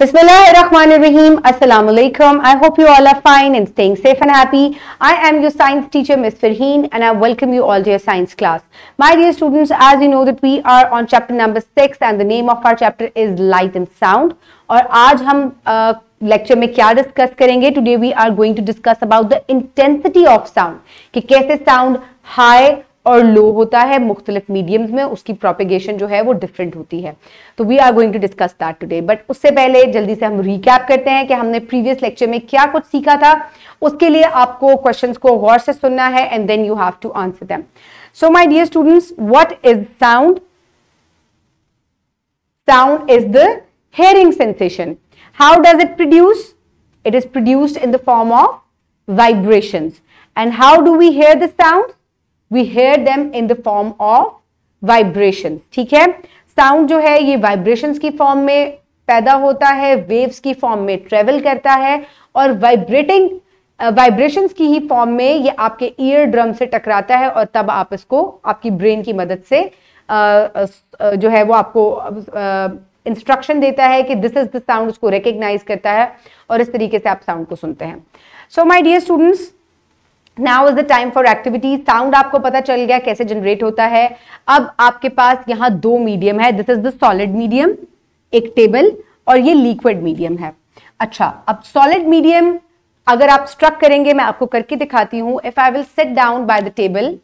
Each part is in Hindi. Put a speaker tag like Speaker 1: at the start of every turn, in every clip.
Speaker 1: Bismillahirrahmanirrahim. Assalamu alaikum. I hope you all are fine and staying safe and happy. I am your science teacher, Ms. Farheen, and I welcome you all to your science class. My dear students, as you know that we are on chapter number 6 and the name of our chapter is Light and Sound. और आज हम लेक्चर uh, में क्या डिस्कस करेंगे today we are going to discuss about the intensity of sound कि कैसे साउंड हाई और लो होता है मुख्तलिफ मीडियम्स में उसकी प्रोपिगेशन जो है वो डिफरेंट होती है तो we are going to discuss that today but उससे पहले जल्दी से हम रिकैप करते हैं कि हमने प्रीवियस लेक्चर में क्या कुछ सीखा था उसके लिए आपको क्वेश्चंस को गौर से सुनना है and then you have to answer them so my dear students what is sound sound is the hearing sensation how does it produce it is produced in the form of vibration and how do we hear the sound we hear them in the form of vibration ठीक है साउंड जो है ये वाइब्रेशन की फॉर्म में पैदा होता है वेव्स की फॉर्म में ट्रेवल करता है और वाइब्रेटिंग वाइब्रेशन की ही फॉर्म में ये आपके ईयर ड्रम से टकराता है और तब आप इसको आपकी ब्रेन की मदद से जो है वो आपको इंस्ट्रक्शन देता है कि दिस इज द साउंड उसको रिकग्नाइज करता है और इस तरीके से आप साउंड को सुनते हैं so my dear students now is the time for activities sound आपको पता चल गया कैसे जनरेट होता है अब आपके पास यहाँ दो मीडियम है this is the solid medium एक टेबल और ये लिक्विड मीडियम है अच्छा अब सॉलिड मीडियम अगर आप स्ट्रक करेंगे मैं आपको करके दिखाती हूँ if I will set down by the table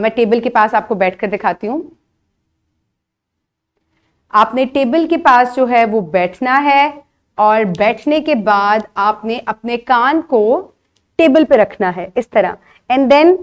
Speaker 1: मैं टेबल के पास आपको बैठकर दिखाती हूँ आपने टेबल के पास जो है वो बैठना है और बैठने के बाद आपने अपने कान को टेबल पे रखना है इस तरह एंड देन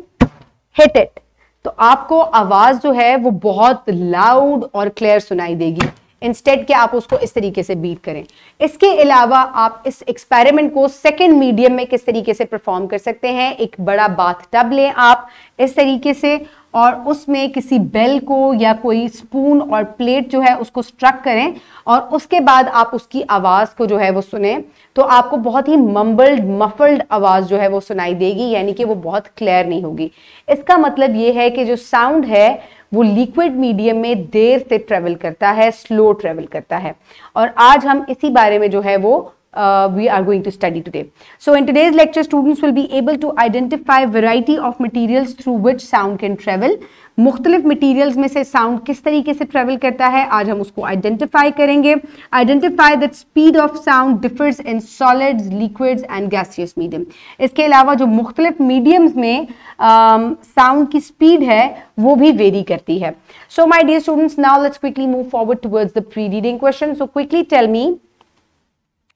Speaker 1: हिट इट तो आपको आवाज जो है वो बहुत लाउड और क्लियर सुनाई देगी इंस्टेड के आप उसको इस तरीके से बीट करें इसके अलावा आप इस एक्सपेरिमेंट को सेकेंड मीडियम में किस तरीके से परफॉर्म कर सकते हैं एक बड़ा बाथ टब लें आप इस तरीके से और उसमें किसी बेल को या कोई स्पून और प्लेट जो है उसको स्ट्रक करें और उसके बाद आप उसकी आवाज़ को जो है वो सुने तो आपको बहुत ही मम्बल्ड मफल्ड आवाज़ जो है वो सुनाई देगी यानी कि वो बहुत क्लियर नहीं होगी इसका मतलब ये है कि जो साउंड है वो लिक्विड मीडियम में देर से ट्रेवल करता है स्लो ट्रेवल करता है और आज हम इसी बारे में जो है वो uh, we are going to study today. So in today's lecture, students will be able to identify variety of materials through which sound can travel. मुख्तलिफ मटीरियल्स में से साउंड किस तरीके से ट्रेवल करता है आज हम उसको आइडेंटिफाई करेंगे identify that speed of sound differs in solids liquids and gaseous medium इसके अलावा जो मुख्तलिफ मीडियम्स में साउंड um, की स्पीड है वो भी वेरी करती है so my dear students now let's quickly move forward towards the pre reading question so quickly tell me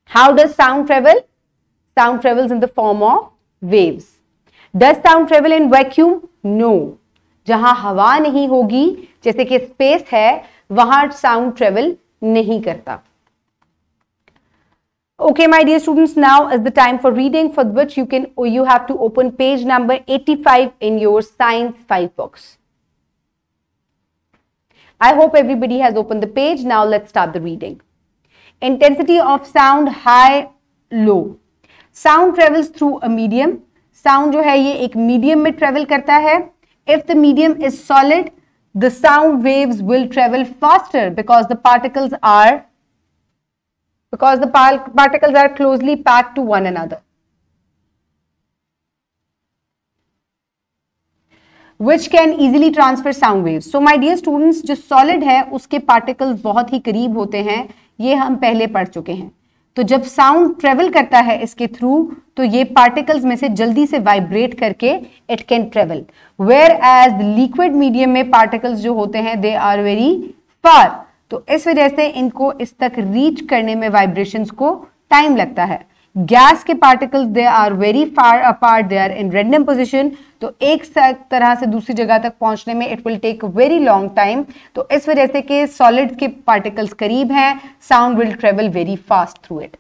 Speaker 1: How does sound travel? Sound travels in the form of waves. Does sound travel in vacuum? No. जहाँ हवा नहीं होगी जैसे कि स्पेस है वहां साउंड ट्रेवल नहीं करता Okay, my dear students, now is the time for reading for which you can you have to open page number 85 in your Science 5 box. I hope everybody has opened the page. Now let's start the reading. intensity of sound high low sound travels through a medium sound jo hai ye ek medium mein travel karta hai if the medium is solid the sound waves will travel faster because the particles are because the particles are closely packed to one another which can easily transfer sound waves. So my dear students, jo solid hai uske particles bahut hi kareeb hote hain ये हम पहले पढ़ चुके हैं तो जब साउंड ट्रेवल करता है इसके थ्रू तो ये पार्टिकल्स में से जल्दी से वाइब्रेट करके it can travel whereas liquid medium में पार्टिकल्स जो होते हैं दे आर वेरी फार तो इस वजह से इनको इस तक रीच करने में वाइब्रेशंस को टाइम लगता है गैस के particles they are very far apart they are in random position तो एक तरह से दूसरी जगह तक पहुंचने में it will take very long time तो इस वजह से कि सॉलिड के पार्टिकल्स करीब हैं sound will travel very fast through it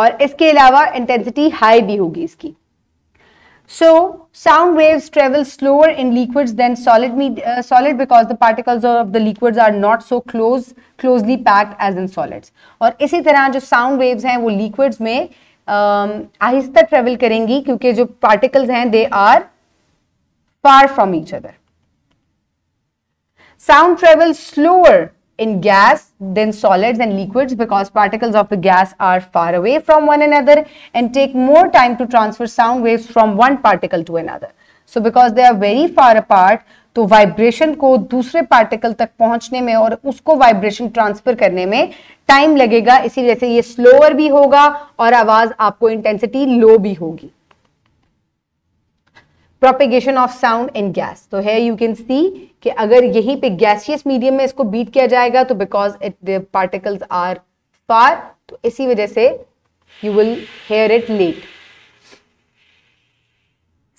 Speaker 1: और इसके अलावा इंटेंसिटी हाई भी होगी इसकी so sound waves travel slower in liquids than solid solid because the particles of the liquids are not so close closely packed as in solids और इसी तरह जो साउंड वेव्स हैं वो लिक्विड्स में Um, आहिस्ता ट्रेवल करेंगी क्योंकि जो पार्टिकल्स हैं they are far from each other sound travel slower in gas than solid and liquid because particles of the gas are far away from one another and take more time to transfer sound wave from one particle to another so because they are very far apart तो वाइब्रेशन को दूसरे पार्टिकल तक पहुंचने में और उसको वाइब्रेशन ट्रांसफर करने में टाइम लगेगा इसी वजह से ये स्लोअर भी होगा और आवाज आपको इंटेंसिटी लो भी होगी propagation of sound in gas तो है यू कैन सी कि अगर यहीं पे गैसियस मीडियम में इसको बीट किया जाएगा तो because it the particles are far तो इसी वजह से you will hear it late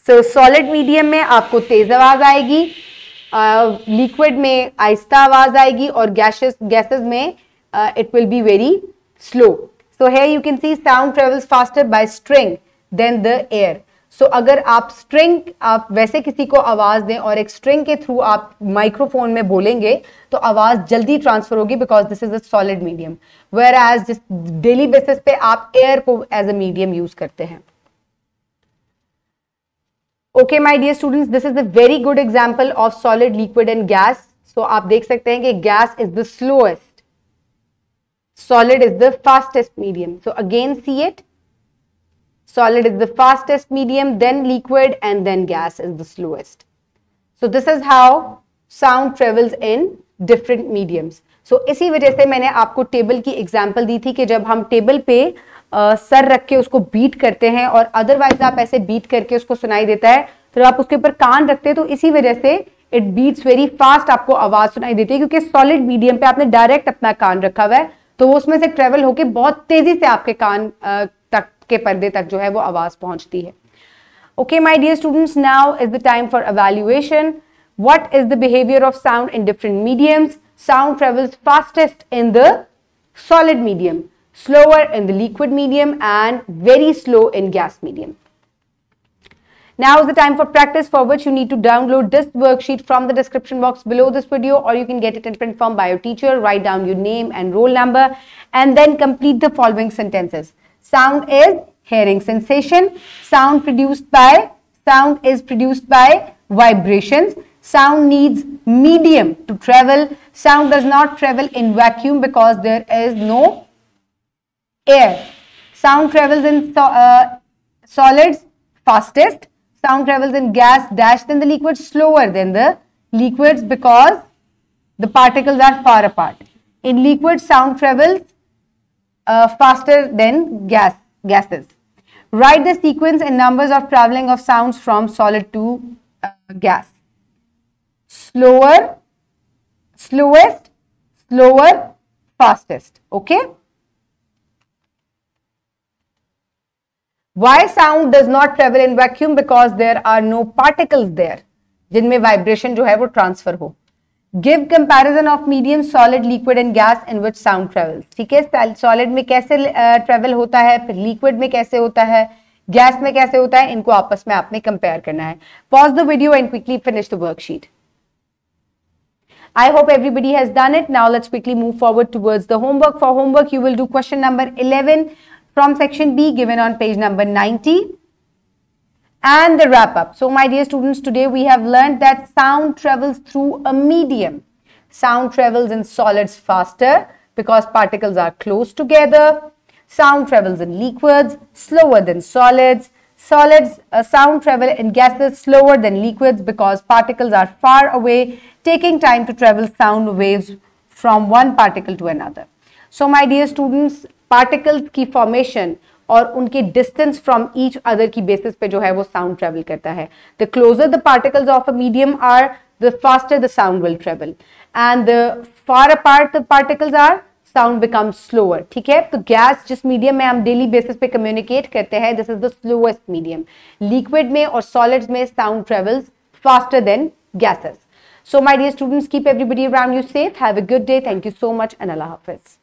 Speaker 1: so solid medium में आपको तेज़ आवाज़ आएगी लिक्विड uh, में आहिस्ता आवाज़ आएगी और गैसेस गैसेस में it will be very slow so है you can see sound travels faster by string than the air so अगर आप स्ट्रिंग आप वैसे किसी को आवाज़ दें और एक स्ट्रिंग के थ्रू आप माइक्रोफोन में बोलेंगे तो आवाज़ जल्दी ट्रांसफर होगी because this is a solid medium whereas daily basis पे आप एयर को एज अ मीडियम यूज़ करते हैं okay my dear students this is a very good example of solid liquid and gas so आप देख सकते हैं कि gas is the slowest solid is the fastest medium so again see it solid is the fastest medium then liquid and then gas is the slowest so this is how sound travels in different mediums so इसी वजह से मैंने आपको टेबल की एग्जाम्पल दी थी कि जब हम टेबल पे सर रख के उसको बीट करते हैं और अदरवाइज आप ऐसे बीट करके उसको सुनाई देता है फिर तो आप उसके ऊपर कान रखते हैं तो इसी वजह से इट बीट्स वेरी फास्ट आपको आवाज सुनाई देती है क्योंकि सॉलिड मीडियम पे आपने डायरेक्ट अपना कान रखा हुआ है तो वो उसमें से ट्रेवल होके बहुत तेजी से आपके कान तक के पर्दे तक जो है वो आवाज पहुंचती है okay my dear students now is the time for evaluation what is the behaviour of sound in different medium sound travels fastest in the solid medium slower in the liquid medium and very slow in gas medium. Now is the time for practice for which you need to download this worksheet from the description box below this video or you can get it in print form by your teacher. Write down your name and roll number and then complete the following sentences. Sound is hearing sensation. Sound produced by, sound is produced by vibrations. Sound needs medium to travel. Sound does not travel in vacuum because there is no air. Sound travels in so, uh, solids fastest. Sound travels in gas dash than the liquid slower than the liquids because the particles are far apart. In liquid sound travels uh, faster than gas gases. Write the sequence and numbers of traveling of sounds from solid to uh, gas. Slower, slowest, slower, fastest. Okay. Why sound does not travel in vacuum because there are no particles there जिनमें वाइब्रेशन जो है वो ट्रांसफर हो give comparison of medium solid liquid and gas in which sound travels ठीक है सॉलिड में कैसे ट्रेवल होता है फिर लिक्विड में कैसे होता है गैस में कैसे होता है इनको आपस में आपने कंपेयर करना है pause the video and quickly finish the worksheet I hope everybody has done it now let's quickly move forward towards the homework for homework you will do question number eleven from section B given on page number 90 and the wrap up. So my dear students, today we have learned that sound travels through a medium. Sound travels in solids faster because particles are close together. Sound travels in liquids slower than solids. Solids, uh, sound travel in gases slower than liquids because particles are far away, taking time to travel sound waves from one particle to another. So my dear students, particles की फॉर्मेशन और उनके डिस्टेंस फ्रॉम ईच अदर की बेसिस पे जो है वो साउंड ट्रेवल करता है the closer the particles of a medium are the faster the sound will travel and the far apart the particles are sound become slower ठीक है तो गैस जिस मीडियम में हम डेली बेसिस पे कम्युनिकेट करते हैं this is the slowest medium liquid में और सॉलिड्स में sound travels faster than gases so my dear students keep everybody around you safe have a good day thank you so much and अल्लाह हाफिज़